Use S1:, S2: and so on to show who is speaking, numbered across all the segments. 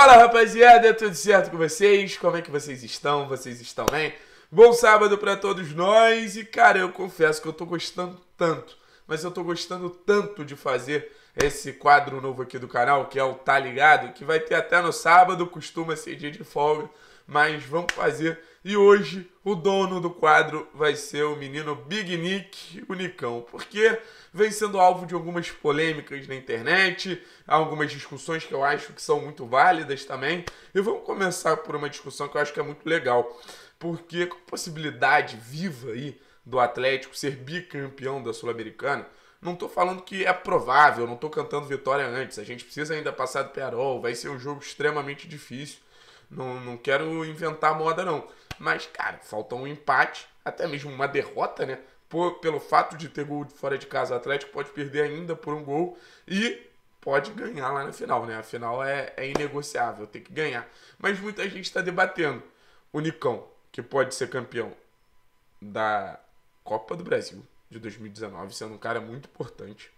S1: Fala rapaziada, tudo certo com vocês? Como é que vocês estão? Vocês estão bem? Bom sábado para todos nós e cara, eu confesso que eu tô gostando tanto, mas eu tô gostando tanto de fazer esse quadro novo aqui do canal, que é o Tá Ligado, que vai ter até no sábado, costuma ser dia de folga, mas vamos fazer. E hoje o dono do quadro vai ser o menino Big Nick, o Nicão, porque vem sendo alvo de algumas polêmicas na internet, algumas discussões que eu acho que são muito válidas também. E vamos começar por uma discussão que eu acho que é muito legal, porque com a possibilidade viva aí do Atlético ser bicampeão da Sul-Americana, não estou falando que é provável, não estou cantando vitória antes. A gente precisa ainda passar do Pearol, vai ser um jogo extremamente difícil. Não, não quero inventar moda, não. Mas, cara, faltou um empate, até mesmo uma derrota, né? Por, pelo fato de ter gol fora de casa, o Atlético pode perder ainda por um gol e pode ganhar lá na final, né? A final é, é inegociável, tem que ganhar. Mas muita gente está debatendo. O Nicão, que pode ser campeão da Copa do Brasil de 2019, sendo um cara muito importante.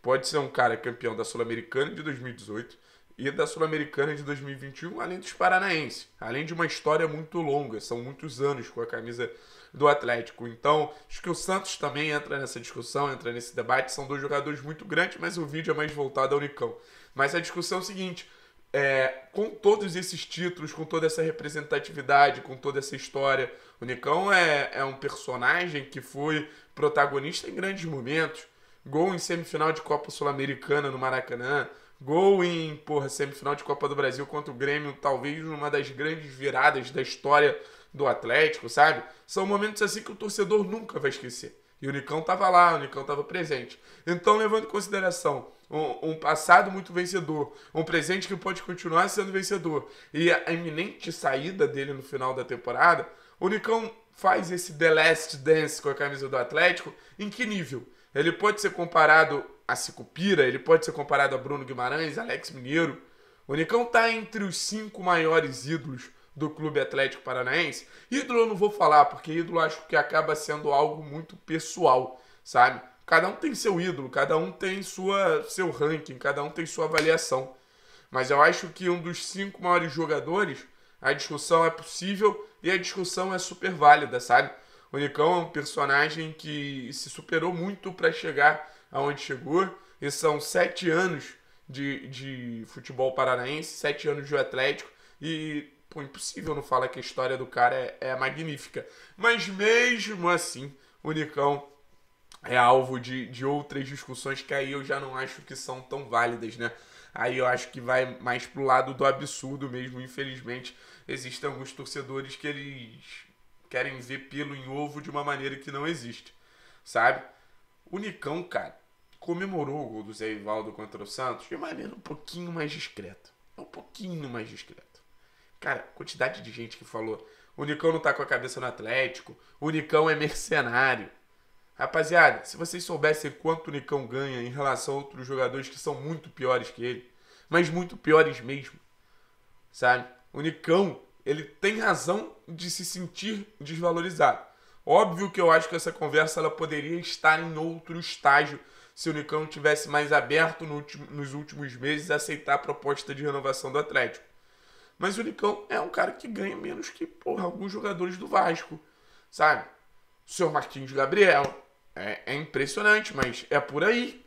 S1: Pode ser um cara campeão da Sul-Americana de 2018 e da Sul-Americana de 2021, além dos paranaenses, além de uma história muito longa, são muitos anos com a camisa do Atlético. Então, acho que o Santos também entra nessa discussão, entra nesse debate. São dois jogadores muito grandes, mas o vídeo é mais voltado ao Unicão Mas a discussão é o seguinte: é, com todos esses títulos, com toda essa representatividade, com toda essa história, o Unicão é, é um personagem que foi protagonista em grandes momentos. Gol em semifinal de Copa Sul-Americana no Maracanã, Gol em, porra, semifinal de Copa do Brasil contra o Grêmio, talvez uma das grandes viradas da história do Atlético, sabe? São momentos assim que o torcedor nunca vai esquecer. E o Nicão tava lá, o Nicão tava presente. Então, levando em consideração um, um, passado muito vencedor, um presente que pode continuar sendo vencedor e a iminente saída dele no final da temporada, o Nicão faz esse The Last Dance com a camisa do Atlético em que nível? Ele pode ser comparado a Sicupira, ele pode ser comparado a Bruno Guimarães, Alex Mineiro. O Nicão tá entre os cinco maiores ídolos do Clube Atlético Paranaense. Ídolo eu não vou falar, porque ídolo acho que acaba sendo algo muito pessoal, sabe? Cada um tem seu ídolo, cada um tem sua, seu ranking, cada um tem sua avaliação. Mas eu acho que um dos cinco maiores jogadores, a discussão é possível e a discussão é super válida, sabe? O Nicão é um personagem que se superou muito para chegar aonde chegou. E são sete anos de, de futebol paranaense, sete anos de Atlético. E, pô, impossível não falar que a história do cara é, é magnífica. Mas mesmo assim, o Nicão é alvo de, de outras discussões que aí eu já não acho que são tão válidas, né? Aí eu acho que vai mais pro lado do absurdo mesmo, infelizmente. Existem alguns torcedores que eles querem ver pelo em ovo de uma maneira que não existe, sabe? O Nicão, cara, comemorou o gol do Zé Ivaldo contra o Santos de maneira um pouquinho mais discreta. Um pouquinho mais discreto. Cara, quantidade de gente que falou: o Nicão não tá com a cabeça no Atlético, o Nicão é mercenário. Rapaziada, se vocês soubessem quanto o Nicão ganha em relação a outros jogadores que são muito piores que ele, mas muito piores mesmo, sabe? O Nicão, ele tem razão de se sentir desvalorizado. Óbvio que eu acho que essa conversa ela poderia estar em outro estágio se o Nicão tivesse mais aberto no nos últimos meses a aceitar a proposta de renovação do Atlético. Mas o Nicão é um cara que ganha menos que porra, alguns jogadores do Vasco, sabe? O senhor Marquinhos Gabriel é, é impressionante, mas é por aí.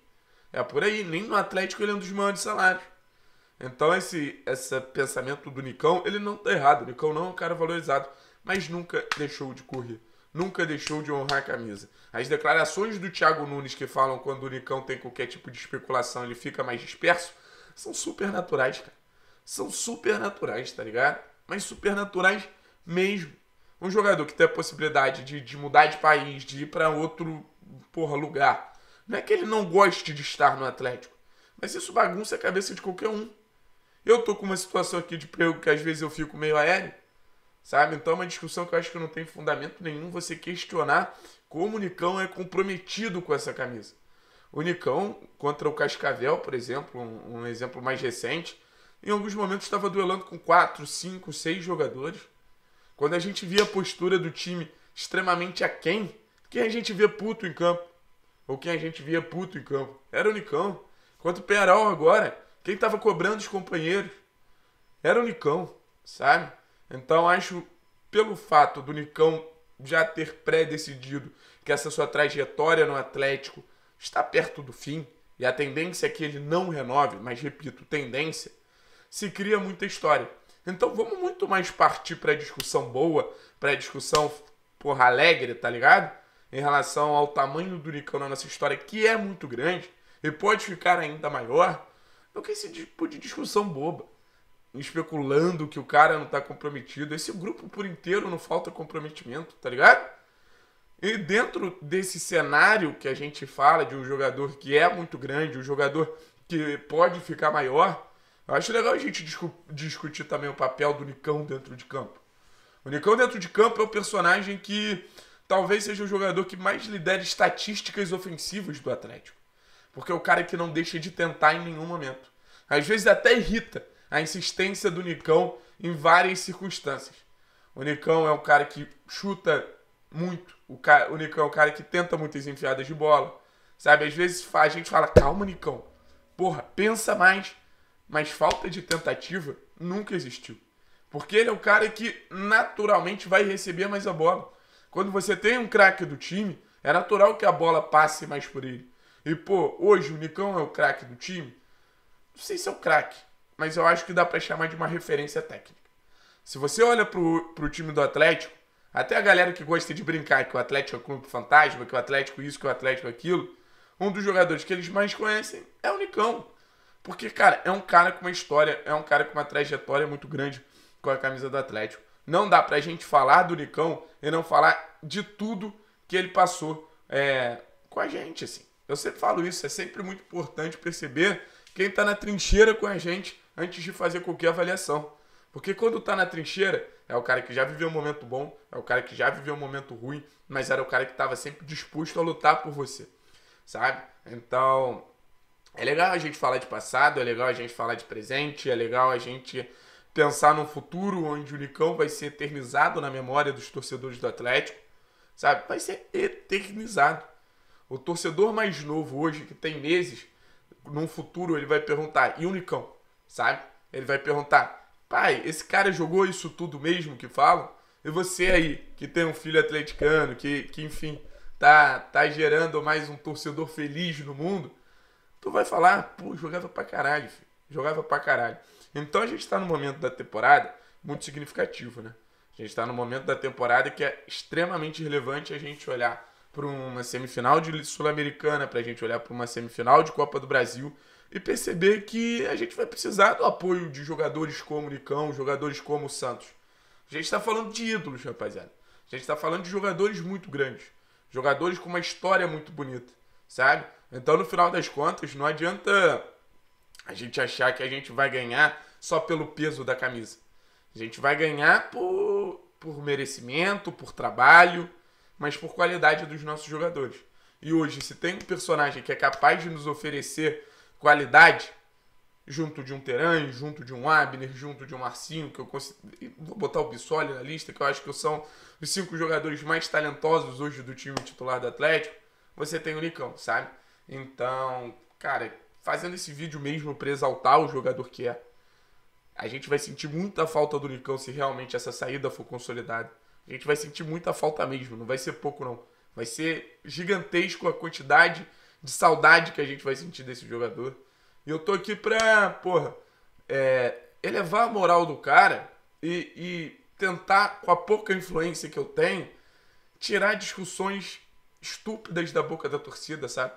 S1: É por aí. Nem no Atlético ele é um dos maiores salários. Então esse, esse pensamento do Nicão, ele não tá errado. O Nicão não é um cara valorizado, mas nunca deixou de correr nunca deixou de honrar a camisa. As declarações do Thiago Nunes que falam quando o Nicão tem qualquer tipo de especulação, ele fica mais disperso, são super naturais, cara. São super naturais, tá ligado? Mas super naturais mesmo. Um jogador que tem a possibilidade de, de mudar de país, de ir para outro porra, lugar. Não é que ele não goste de estar no Atlético, mas isso bagunça a cabeça de qualquer um. Eu tô com uma situação aqui de emprego que às vezes eu fico meio aéreo sabe? Então é uma discussão que eu acho que não tem fundamento nenhum você questionar como o Nicão é comprometido com essa camisa. O Nicão contra o Cascavel, por exemplo, um, um exemplo mais recente, em alguns momentos estava duelando com quatro, cinco, seis jogadores. Quando a gente via a postura do time extremamente aquém, quem a gente via puto em campo, ou quem a gente via puto em campo, era o Nicão. Quanto o Peral agora, quem estava cobrando os companheiros era o Nicão, sabe? Então acho, pelo fato do Nicão já ter pré-decidido que essa sua trajetória no Atlético está perto do fim, e a tendência é que ele não renove, mas repito, tendência, se cria muita história. Então vamos muito mais partir para discussão boa, para discussão porra alegre, tá ligado? Em relação ao tamanho do Nicão na nossa história, que é muito grande e pode ficar ainda maior, do que esse tipo de discussão boba especulando que o cara não tá comprometido. Esse grupo por inteiro não falta comprometimento, tá ligado? E dentro desse cenário que a gente fala de um jogador que é muito grande, um jogador que pode ficar maior, eu acho legal a gente discu discutir também o papel do Nicão dentro de campo. O Nicão dentro de campo é o personagem que talvez seja o jogador que mais lidera estatísticas ofensivas do Atlético. Porque é o cara que não deixa de tentar em nenhum momento. Às vezes até irrita, a insistência do Nicão em várias circunstâncias. O Nicão é um cara que chuta muito, o, cara, o Nicão é um cara que tenta muitas enfiadas de bola, sabe? Às vezes a gente fala, calma, Nicão, porra, pensa mais, mas falta de tentativa nunca existiu. Porque ele é o cara que naturalmente vai receber mais a bola. Quando você tem um craque do time, é natural que a bola passe mais por ele. E, pô, hoje o Nicão é o craque do time. Não sei se é o craque, mas eu acho que dá para chamar de uma referência técnica. Se você olha pro, o time do Atlético, até a galera que gosta de brincar que o Atlético é clube fantasma, que o Atlético isso, que o Atlético aquilo, um dos jogadores que eles mais conhecem é o Nicão. Porque, cara, é um cara com uma história, é um cara com uma trajetória muito grande com a camisa do Atlético. Não dá pra gente falar do Nicão e não falar de tudo que ele passou é, com a gente, assim. Eu sempre falo isso, é sempre muito importante perceber quem tá na trincheira com a gente antes de fazer qualquer avaliação. Porque quando tá na trincheira, é o cara que já viveu um momento bom, é o cara que já viveu um momento ruim, mas era o cara que estava sempre disposto a lutar por você, sabe? Então, é legal a gente falar de passado, é legal a gente falar de presente, é legal a gente pensar num futuro onde o Nicão vai ser eternizado na memória dos torcedores do Atlético, sabe? Vai ser eternizado. O torcedor mais novo hoje, que tem meses, num futuro ele vai perguntar: e o Nicão? sabe? Ele vai perguntar: pai, esse cara jogou isso tudo mesmo que falam? E você aí, que tem um filho atleticano, que, que enfim, tá, tá gerando mais um torcedor feliz no mundo, tu vai falar: pô, jogava pra caralho, filho. jogava pra caralho. Então a gente está no momento da temporada muito significativo, né? A gente está no momento da temporada que é extremamente relevante a gente olhar para uma semifinal de Sul-Americana, para a gente olhar para uma semifinal de Copa do Brasil, e perceber que a gente vai precisar do apoio de jogadores como o Nicão, jogadores como o Santos. A gente está falando de ídolos, rapaziada. A gente está falando de jogadores muito grandes, jogadores com uma história muito bonita, sabe? Então, no final das contas, não adianta a gente achar que a gente vai ganhar só pelo peso da camisa. A gente vai ganhar por, por merecimento, por trabalho, mas por qualidade dos nossos jogadores. E hoje, se tem um personagem que é capaz de nos oferecer qualidade junto de um Teran, junto de um Abner, junto de um Marcinho, que eu vou botar o Bissoli na lista, que eu acho que são os cinco jogadores mais talentosos hoje do time titular do Atlético, você tem o Nicão, sabe? Então, cara, fazendo esse vídeo mesmo para exaltar o jogador que é, a gente vai sentir muita falta do Nicão se realmente essa saída for consolidada. A gente vai sentir muita falta mesmo, não vai ser pouco não. Vai ser gigantesco a quantidade de saudade que a gente vai sentir desse jogador. E eu tô aqui pra, porra, é, elevar a moral do cara e, e tentar, com a pouca influência que eu tenho, tirar discussões estúpidas da boca da torcida, sabe?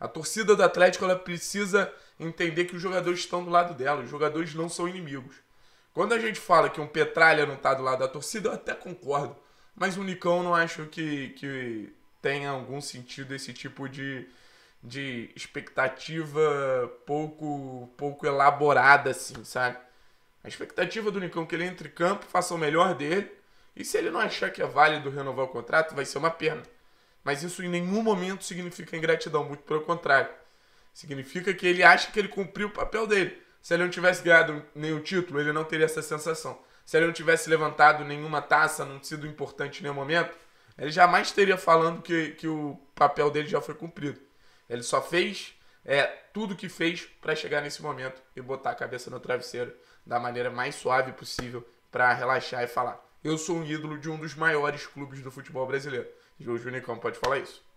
S1: A torcida do Atlético ela precisa entender que os jogadores estão do lado dela, os jogadores não são inimigos. Quando a gente fala que um Petralha não está do lado da torcida, eu até concordo. Mas o Nicão não acho que, que tenha algum sentido esse tipo de, de expectativa pouco pouco elaborada, assim, sabe? A expectativa do Nicão é que ele entre em campo, faça o melhor dele, e se ele não achar que é válido renovar o contrato, vai ser uma pena. Mas isso em nenhum momento significa ingratidão, muito pelo contrário. Significa que ele acha que ele cumpriu o papel dele. Se ele não tivesse ganhado nenhum título, ele não teria essa sensação. Se ele não tivesse levantado nenhuma taça, não sido importante em nenhum momento, ele jamais teria falando que, que o papel dele já foi cumprido. Ele só fez é, tudo que fez para chegar nesse momento e botar a cabeça no travesseiro da maneira mais suave possível para relaxar e falar: eu sou um ídolo de um dos maiores clubes do futebol brasileiro. o Junicão pode falar isso.